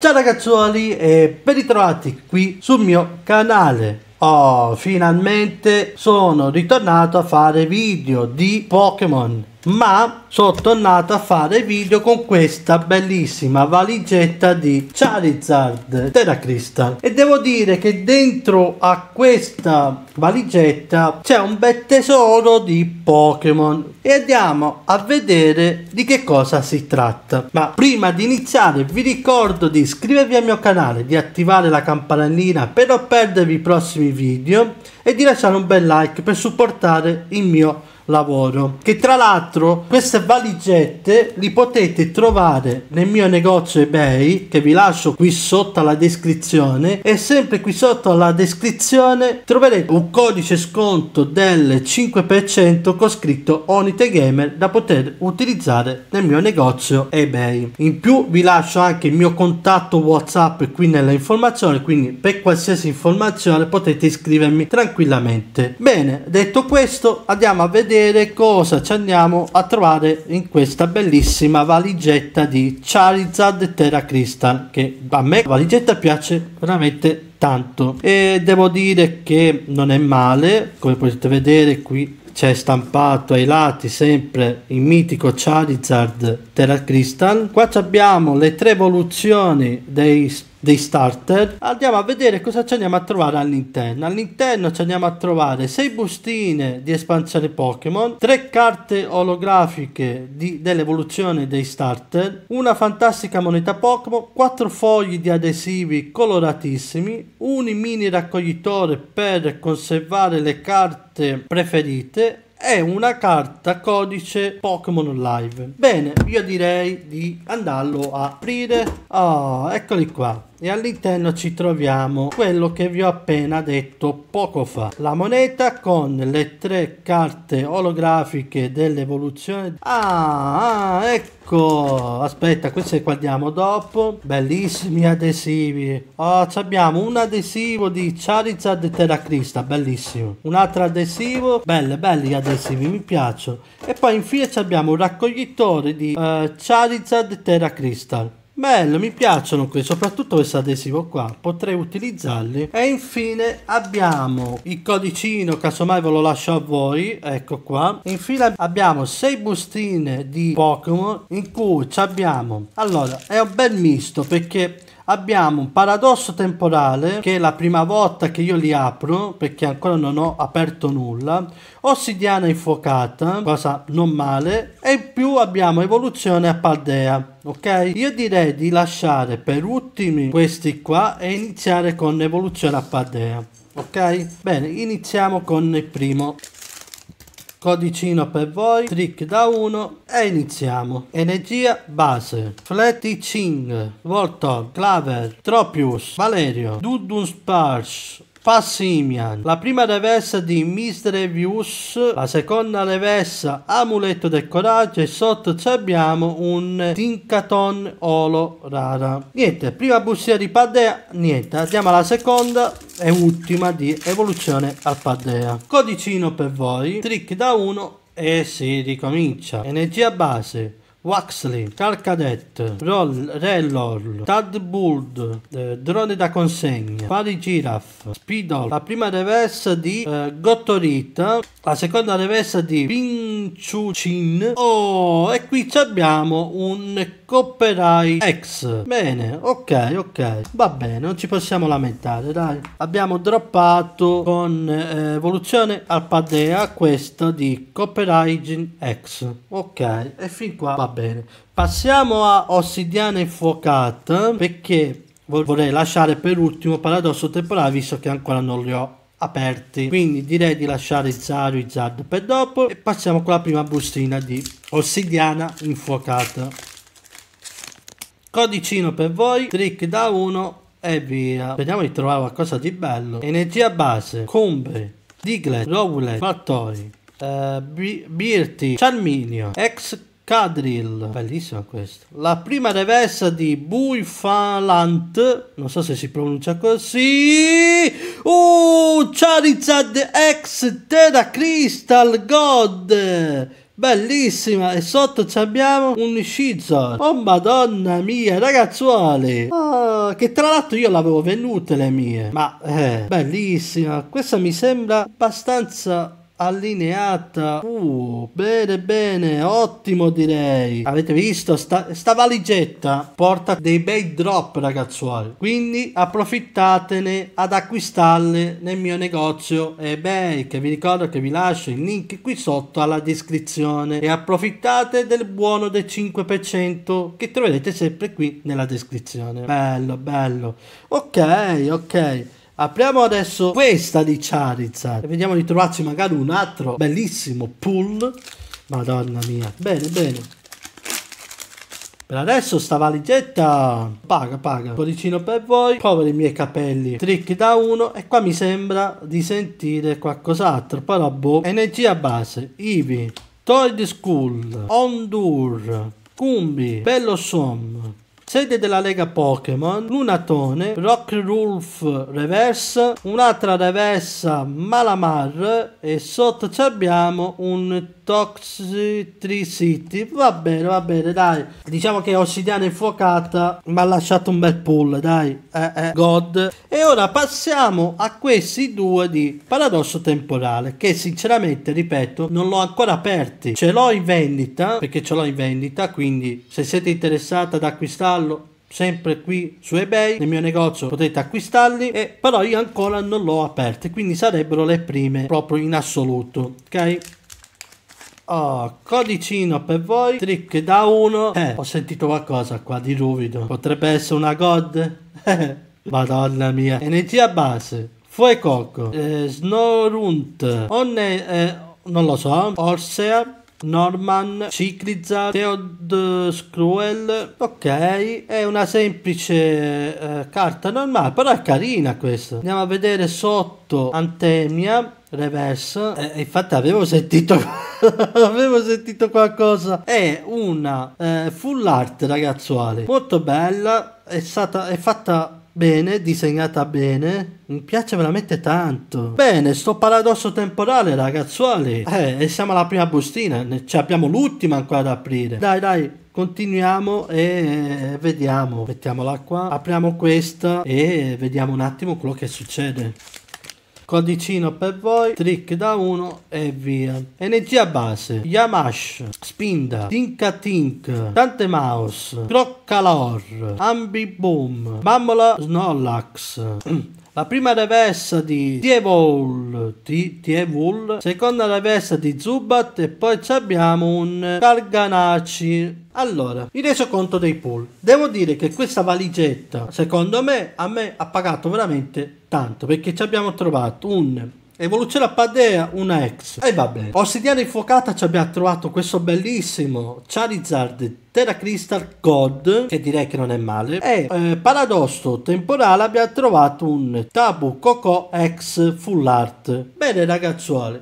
Ciao ragazzuoli e ben ritrovati qui sul mio canale Oh, finalmente sono ritornato a fare video di Pokémon ma sono tornato a fare video con questa bellissima valigetta di Charizard Terra Crystal e devo dire che dentro a questa valigetta c'è un bel tesoro di Pokémon e andiamo a vedere di che cosa si tratta ma prima di iniziare vi ricordo di iscrivervi al mio canale di attivare la campanellina per non perdervi i prossimi video e di lasciare un bel like per supportare il mio canale lavoro che tra l'altro queste valigette li potete trovare nel mio negozio ebay che vi lascio qui sotto alla descrizione e sempre qui sotto alla descrizione troverete un codice sconto del 5% con scritto Onite Gamer da poter utilizzare nel mio negozio ebay in più vi lascio anche il mio contatto whatsapp qui nella informazione quindi per qualsiasi informazione potete iscrivermi tranquillamente bene detto questo andiamo a vedere vedere cosa ci andiamo a trovare in questa bellissima valigetta di Charizard Terra Crystal che a me la valigetta piace veramente tanto e devo dire che non è male come potete vedere qui c'è stampato ai lati sempre il mitico Charizard Terra Crystal qua abbiamo le tre evoluzioni dei dei starter andiamo a vedere cosa ci andiamo a trovare all'interno all'interno ci andiamo a trovare 6 bustine di espansione Pokémon 3 carte olografiche dell'evoluzione dei starter una fantastica moneta Pokémon 4 fogli di adesivi coloratissimi un mini raccoglitore per conservare le carte preferite è una carta codice Pokémon Live. Bene, io direi di andarlo a aprire. Oh, eccoli qua e all'interno ci troviamo quello che vi ho appena detto poco fa la moneta con le tre carte olografiche dell'evoluzione ah, ah ecco aspetta queste qua andiamo dopo bellissimi adesivi oh, abbiamo un adesivo di Charizard terra Terracrista bellissimo un altro adesivo belle belli adesivi mi piacciono e poi infine abbiamo un raccoglitore di uh, Charizard terra Terracrista Bello, mi piacciono qui, soprattutto questo adesivo qua, potrei utilizzarli. E infine abbiamo il codicino, casomai ve lo lascio a voi, ecco qua. Infine abbiamo 6 bustine di Pokémon in cui abbiamo... Allora, è un bel misto perché abbiamo un paradosso temporale che è la prima volta che io li apro perché ancora non ho aperto nulla ossidiana infuocata cosa non male e in più abbiamo evoluzione a paldea ok io direi di lasciare per ultimi questi qua e iniziare con evoluzione a paldea ok bene iniziamo con il primo codicino per voi, trick da 1 e iniziamo. Energia base, Fletting, Voltor, Claver, Tropius, Valerio, Dudun Sparsh, Passimian. La prima reversa di Mistrevius, la seconda reversa Amuletto del Coraggio e sotto ci abbiamo un Tinkaton Olo Rara. Niente, prima bustina di Paddea, niente, andiamo alla seconda e ultima di Evoluzione al Paddea. Codicino per voi, trick da 1 e si ricomincia. Energia base. Waxley, Carcadet, Roll, Rellor, Tad Bull, eh, Drone da consegna, Pari Giraffe, Speedol, la prima reversa di eh, Gottorita, la seconda reversa di Pinchucin. Oh, e qui abbiamo un Copperai X. Bene, ok, ok. Va bene, non ci possiamo lamentare, dai. Abbiamo droppato con eh, evoluzione Alpadea questa di Copperigin X. Ok, e fin qua va bene. Passiamo a Ossidiana Infuocata perché vorrei lasciare per ultimo Paradosso Temporale visto che ancora non li ho aperti quindi direi di lasciare Zaru e Zard per dopo e passiamo con la prima bustina di Ossidiana Infuocata codicino per voi, trick da 1 e via. vediamo di trovare qualcosa di bello. Energia base, Cumbre, Diglett, Rowlet, Fattori, uh, Birti, Charminio, Ex Cadril, bellissima questa. La prima reversa di Buifalant, non so se si pronuncia così. Uh, Charizard ex Terra Crystal God. Bellissima! E sotto abbiamo un Shizor. Oh madonna mia, ragazzuoli! Oh, che tra l'altro io l'avevo vendute le mie. Ma, eh, bellissima. Questa mi sembra abbastanza allineata. Uh, bene, bene, ottimo direi. Avete visto? Sta, sta valigetta porta dei bei drop, ragazzuoli. Quindi approfittatene ad acquistarle nel mio negozio eBay, che vi ricordo che vi lascio il link qui sotto alla descrizione. E approfittate del buono del 5% che troverete sempre qui nella descrizione. Bello, bello. Ok, ok. Apriamo adesso questa di Charizard e vediamo di trovarci magari un altro bellissimo pull. Madonna mia. Bene, bene. Per adesso sta valigetta paga, paga. Codicino per voi, poveri miei capelli. Trick da uno e qua mi sembra di sentire qualcos'altro. Però boh. Energia base, Ivi, Toy School, Ondur, Kumbi, Bello Som, Sede della Lega Pokémon, Lunatone, Rock Rulf Reverse, un'altra reversa Malamar e sotto ci abbiamo un City. Va bene, va bene, dai. Diciamo che Ossidiana infuocata mi ha lasciato un bel pull, dai. Eh, eh, God. E ora passiamo a questi due di Paradosso Temporale, che sinceramente, ripeto, non l'ho ancora aperti. Ce l'ho in vendita, perché ce l'ho in vendita, quindi se siete interessati ad acquistare acquistarlo sempre qui su ebay nel mio negozio potete acquistarli e, però io ancora non l'ho aperto quindi sarebbero le prime proprio in assoluto ok Oh, codicino per voi, trick da 1. Eh, ho sentito qualcosa qua di ruvido. Potrebbe essere una god? Madonna mia. Energia base, fuoco, eh, snorunt, onne, eh, non lo so, orsea, Norman, Ciclizza Theod Scruel. Ok, è una semplice eh, carta normale, però è carina questa. Andiamo a vedere sotto Antemia. Reverse, eh, eh infatti avevo sentito avevo sentito qualcosa. È una eh, full art ragazzuoli, molto bella. È stata è fatta bene, disegnata bene, mi piace veramente tanto. Bene, sto paradosso temporale ragazzuoli. Eh, e siamo alla prima bustina, ci abbiamo l'ultima ancora da aprire. Dai, dai, continuiamo e eh, vediamo. Mettiamola qua, apriamo questa e vediamo un attimo quello che succede codicino per voi, trick da 1 e via. Energia base, Yamash, Spinda, Tinka Tink, Tante Mouse, Croccalor, Ambiboom, Mammola Snorlax. La prima reversa di Tievol, Tievol, seconda reversa di Zubat e poi abbiamo un Garganaci allora, mi reso conto dei pool. Devo dire che questa valigetta, secondo me, a me ha pagato veramente tanto perché ci abbiamo trovato un Evoluzione a Padea, una ex. E va bene. Ossidiana infuocata ci abbiamo trovato questo bellissimo Charizard Terra Crystal God, che direi che non è male. E eh, paradosso temporale abbiamo trovato un Tabu Coco ex Full Art. Bene ragazzuoli,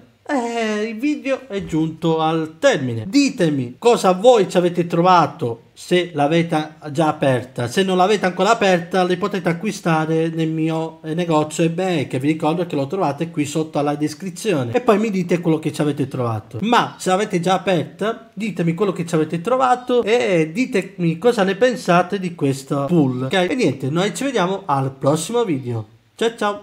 il video è giunto al termine. Ditemi cosa voi ci avete trovato se l'avete già aperta. Se non l'avete ancora aperta, le potete acquistare nel mio eh, negozio eBay, che vi ricordo che lo trovate qui sotto alla descrizione. E poi mi dite quello che ci avete trovato. Ma se l'avete già aperta, ditemi quello che ci avete trovato e ditemi cosa ne pensate di questa pool. Okay? E niente, noi ci vediamo al prossimo video. Ciao ciao!